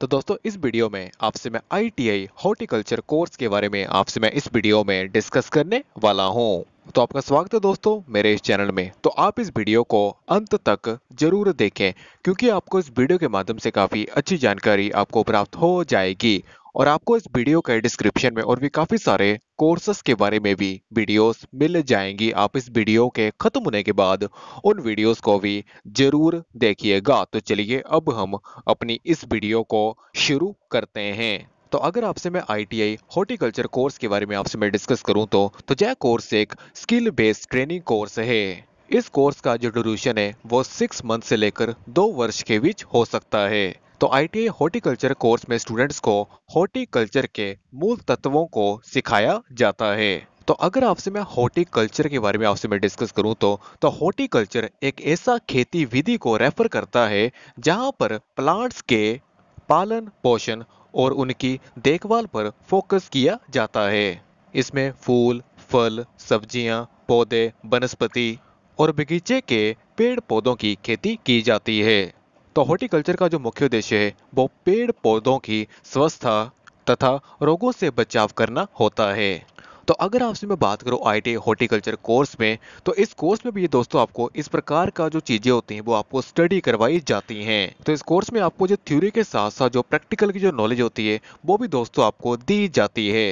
तो दोस्तों इस वीडियो में आपसे मैं आईटीआई हॉर्टिकल्चर कोर्स के बारे में आपसे मैं इस वीडियो में डिस्कस करने वाला हूं। तो आपका स्वागत है दोस्तों मेरे इस चैनल में तो आप इस वीडियो को अंत तक जरूर देखें क्योंकि आपको इस वीडियो के माध्यम से काफी अच्छी जानकारी आपको प्राप्त हो जाएगी और आपको इस वीडियो के डिस्क्रिप्शन में और भी काफी सारे कोर्सेस के बारे में भी वीडियोस मिल जाएंगी आप इस वीडियो के खत्म होने के बाद उन वीडियोस को भी जरूर देखिएगा तो चलिए अब हम अपनी इस वीडियो को शुरू करते हैं तो अगर आपसे मैं आईटीआई हॉर्टिकल्चर कोर्स के बारे में आपसे मैं डिस्कस करूँ तो तो जय कोर्स एक स्किल बेस्ड ट्रेनिंग कोर्स है इस कोर्स का जो ड्यूरेशन है वो सिक्स मंथ से लेकर दो वर्ष के बीच हो सकता है तो आई हॉर्टिकल्चर कोर्स में स्टूडेंट्स को हॉर्टिकल्चर के मूल तत्वों को सिखाया जाता है तो अगर आपसे मैं हॉर्टिकल्चर के बारे में आपसे मैं डिस्कस करूं तो तो हॉर्टिकल्चर एक ऐसा खेती विधि को रेफर करता है जहां पर प्लांट्स के पालन पोषण और उनकी देखभाल पर फोकस किया जाता है इसमें फूल फल सब्जियां, पौधे वनस्पति और बगीचे के पेड़ पौधों की खेती की जाती है तो हॉर्टिकल्चर का जो मुख्य उद्देश्य है वो पेड़ पौधों की स्वस्थता तथा रोगों से बचाव करना होता है तो अगर आपसे मैं बात करूं आई हॉर्टिकल्चर कोर्स में तो इस कोर्स में भी ये दोस्तों आपको इस प्रकार का जो चीज़ें होती हैं वो आपको स्टडी करवाई जाती हैं तो इस कोर्स में आपको जो थ्योरी के साथ साथ जो प्रैक्टिकल की जो नॉलेज होती है वो भी दोस्तों आपको दी जाती है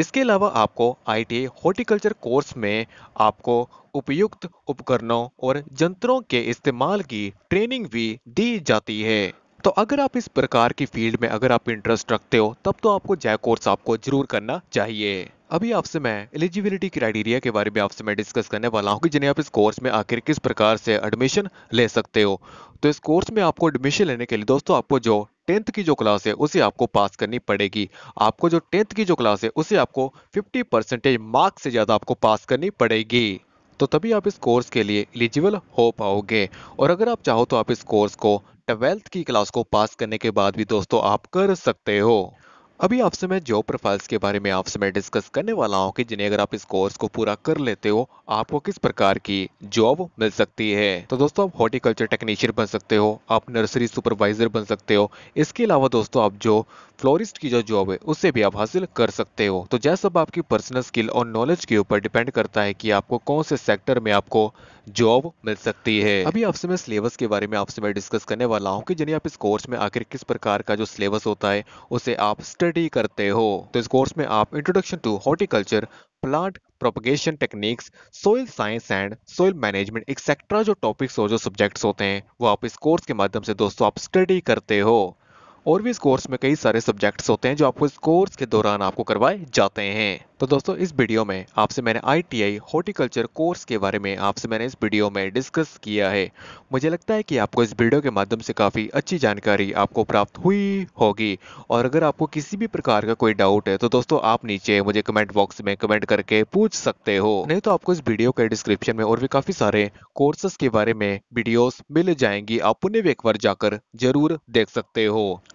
इसके अलावा आपको आई हॉर्टिकल्चर कोर्स में आपको उपयुक्त उपकरणों और यंत्रों के इस्तेमाल की ट्रेनिंग भी दी जाती है तो अगर आप इस प्रकार की फील्ड में अगर आप इंटरेस्ट रखते हो तब तो आपको जय कोर्स आपको जरूर करना चाहिए अभी आपसे मैं एलिजिबिलिटी क्राइटेरिया के बारे में आपसे मैं डिस्कस करने वाला हूँ कि जिन्हें आप इस कोर्स में आखिर किस प्रकार से एडमिशन ले सकते हो तो इस कोर्स में आपको एडमिशन लेने के लिए दोस्तों आपको जो टेंथ की जो क्लास है उसे आपको पास करनी पड़ेगी आपको जो टेंथ की जो क्लास है उसे आपको 50 परसेंटेज मार्क्स से ज़्यादा आपको पास करनी पड़ेगी तो तभी आप इस कोर्स के लिए एलिजिबल हो पाओगे और अगर आप चाहो तो आप इस कोर्स को ट्वेल्थ की क्लास को पास करने के बाद भी दोस्तों आप कर सकते हो अभी आपसे मैं जॉब प्रोफाइल्स के बारे में आपसे मैं डिस्कस करने वाला हूँ कि जिन्हें अगर आप इस कोर्स को पूरा कर लेते हो आपको किस प्रकार की जॉब मिल सकती है तो दोस्तों आप हॉर्टिकल्चर टेक्नीशियन बन सकते हो आप नर्सरी सुपरवाइजर बन सकते हो इसके अलावा दोस्तों आप जो फ्लोरिस्ट की जो जॉब है उसे भी आप हासिल कर सकते हो तो जैसा आपकी पर्सनल स्किल और नॉलेज के ऊपर डिपेंड करता है कि आपको कौन से सेक्टर में आपको जॉब मिल सकती है अभी आपसे मैं सिलेबस के बारे में आपसे मैं डिस्कस करने वाला हूँ कि जनि आप इस कोर्स में आखिर किस प्रकार का जो सिलेबस होता है उसे आप स्टडी करते हो तो इस कोर्स में आप introduction to horticulture plant propagation techniques soil science and soil management etcetera जो टॉपिक्स और जो सब्जेक्ट्स होते हैं वो आप इस कोर्स के माध्यम से दोस्तों आप स्टडी करते हो और भी इस कोर्स में कई सारे सब्जेक्ट्स होते हैं जो आपको इस कोर्स के दौरान आपको करवाए जाते हैं तो दोस्तों इस वीडियो में आपसे मैंने आई हॉर्टिकल्चर कोर्स के बारे में आपसे मैंने इस वीडियो में डिस्कस किया है मुझे लगता है कि आपको इस वीडियो के माध्यम से काफ़ी अच्छी जानकारी आपको प्राप्त हुई होगी और अगर आपको किसी भी प्रकार का कोई डाउट है तो दोस्तों आप नीचे मुझे कमेंट बॉक्स में कमेंट करके पूछ सकते हो नहीं तो आपको इस वीडियो के डिस्क्रिप्शन में और भी काफ़ी सारे कोर्सेस के बारे में वीडियोज मिल जाएंगी आप उन्हें भी एक बार जाकर जरूर देख सकते हो